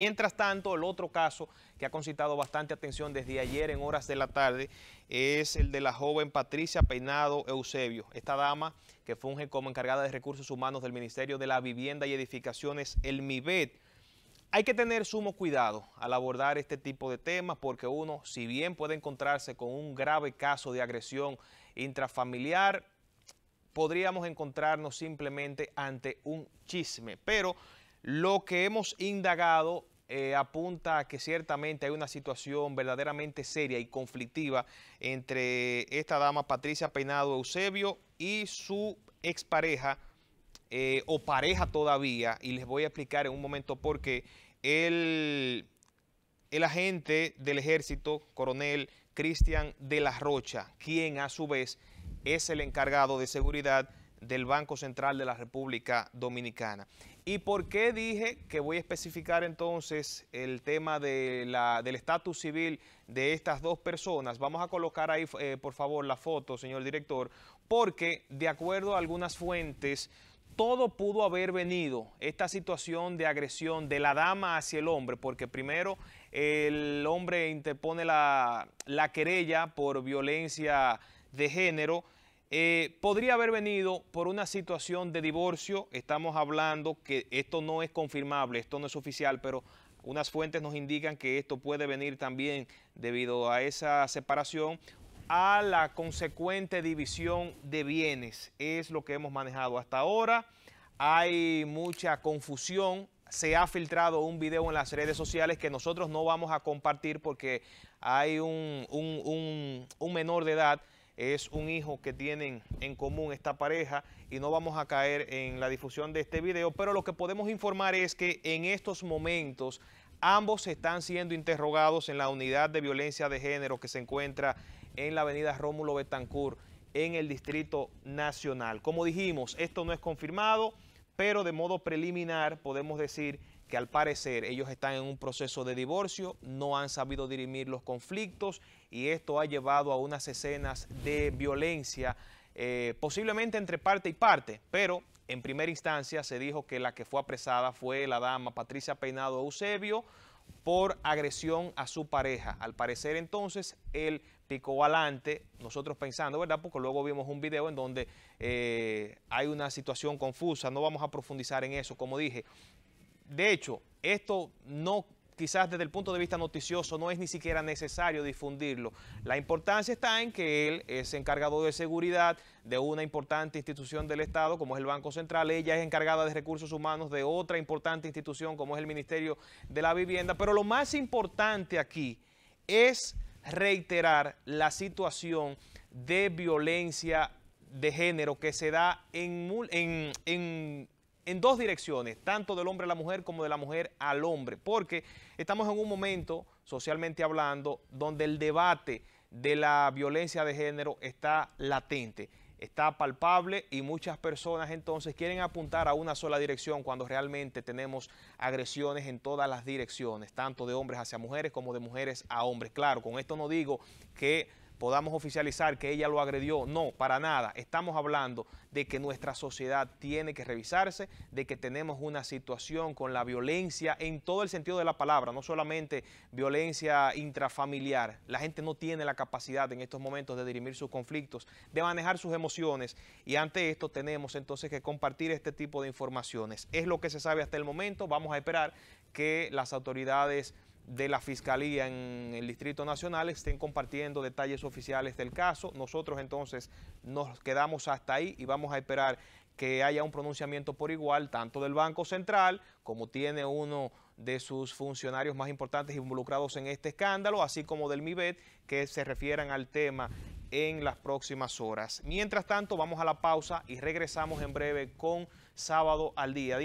Mientras tanto, el otro caso que ha concitado bastante atención desde ayer en horas de la tarde es el de la joven Patricia Peinado Eusebio. Esta dama que funge como encargada de recursos humanos del Ministerio de la Vivienda y Edificaciones, el MIBED. Hay que tener sumo cuidado al abordar este tipo de temas porque uno, si bien puede encontrarse con un grave caso de agresión intrafamiliar, podríamos encontrarnos simplemente ante un chisme. Pero lo que hemos indagado eh, apunta que ciertamente hay una situación verdaderamente seria y conflictiva entre esta dama Patricia Peinado Eusebio y su expareja eh, o pareja todavía, y les voy a explicar en un momento por qué, el, el agente del ejército, coronel Cristian de la Rocha, quien a su vez es el encargado de seguridad del Banco Central de la República Dominicana. ¿Y por qué dije que voy a especificar entonces el tema del estatus civil de estas dos personas? Vamos a colocar ahí, eh, por favor, la foto, señor director, porque de acuerdo a algunas fuentes, todo pudo haber venido esta situación de agresión de la dama hacia el hombre, porque primero el hombre interpone la, la querella por violencia de género, eh, podría haber venido por una situación de divorcio, estamos hablando que esto no es confirmable, esto no es oficial, pero unas fuentes nos indican que esto puede venir también debido a esa separación, a la consecuente división de bienes, es lo que hemos manejado hasta ahora, hay mucha confusión, se ha filtrado un video en las redes sociales que nosotros no vamos a compartir porque hay un menor de edad es un hijo que tienen en común esta pareja y no vamos a caer en la difusión de este video, pero lo que podemos informar es que en estos momentos ambos están siendo interrogados en la unidad de violencia de género que se encuentra en la avenida Rómulo Betancourt en el Distrito Nacional. Como dijimos, esto no es confirmado, pero de modo preliminar podemos decir que al parecer ellos están en un proceso de divorcio, no han sabido dirimir los conflictos y esto ha llevado a unas escenas de violencia, eh, posiblemente entre parte y parte, pero en primera instancia se dijo que la que fue apresada fue la dama Patricia Peinado Eusebio por agresión a su pareja. Al parecer entonces él picó adelante, nosotros pensando, ¿verdad? Porque luego vimos un video en donde eh, hay una situación confusa, no vamos a profundizar en eso, como dije, de hecho, esto no quizás desde el punto de vista noticioso no es ni siquiera necesario difundirlo. La importancia está en que él es encargado de seguridad de una importante institución del Estado como es el Banco Central, ella es encargada de recursos humanos de otra importante institución como es el Ministerio de la Vivienda, pero lo más importante aquí es reiterar la situación de violencia de género que se da en, en en dos direcciones, tanto del hombre a la mujer como de la mujer al hombre, porque estamos en un momento, socialmente hablando, donde el debate de la violencia de género está latente, está palpable y muchas personas entonces quieren apuntar a una sola dirección cuando realmente tenemos agresiones en todas las direcciones, tanto de hombres hacia mujeres como de mujeres a hombres. Claro, con esto no digo que podamos oficializar que ella lo agredió. No, para nada. Estamos hablando de que nuestra sociedad tiene que revisarse, de que tenemos una situación con la violencia en todo el sentido de la palabra, no solamente violencia intrafamiliar. La gente no tiene la capacidad en estos momentos de dirimir sus conflictos, de manejar sus emociones y ante esto tenemos entonces que compartir este tipo de informaciones. Es lo que se sabe hasta el momento. Vamos a esperar que las autoridades de la Fiscalía en el Distrito Nacional estén compartiendo detalles oficiales del caso. Nosotros entonces nos quedamos hasta ahí y vamos a esperar que haya un pronunciamiento por igual, tanto del Banco Central como tiene uno de sus funcionarios más importantes involucrados en este escándalo, así como del MIBET, que se refieran al tema en las próximas horas. Mientras tanto, vamos a la pausa y regresamos en breve con Sábado al Día.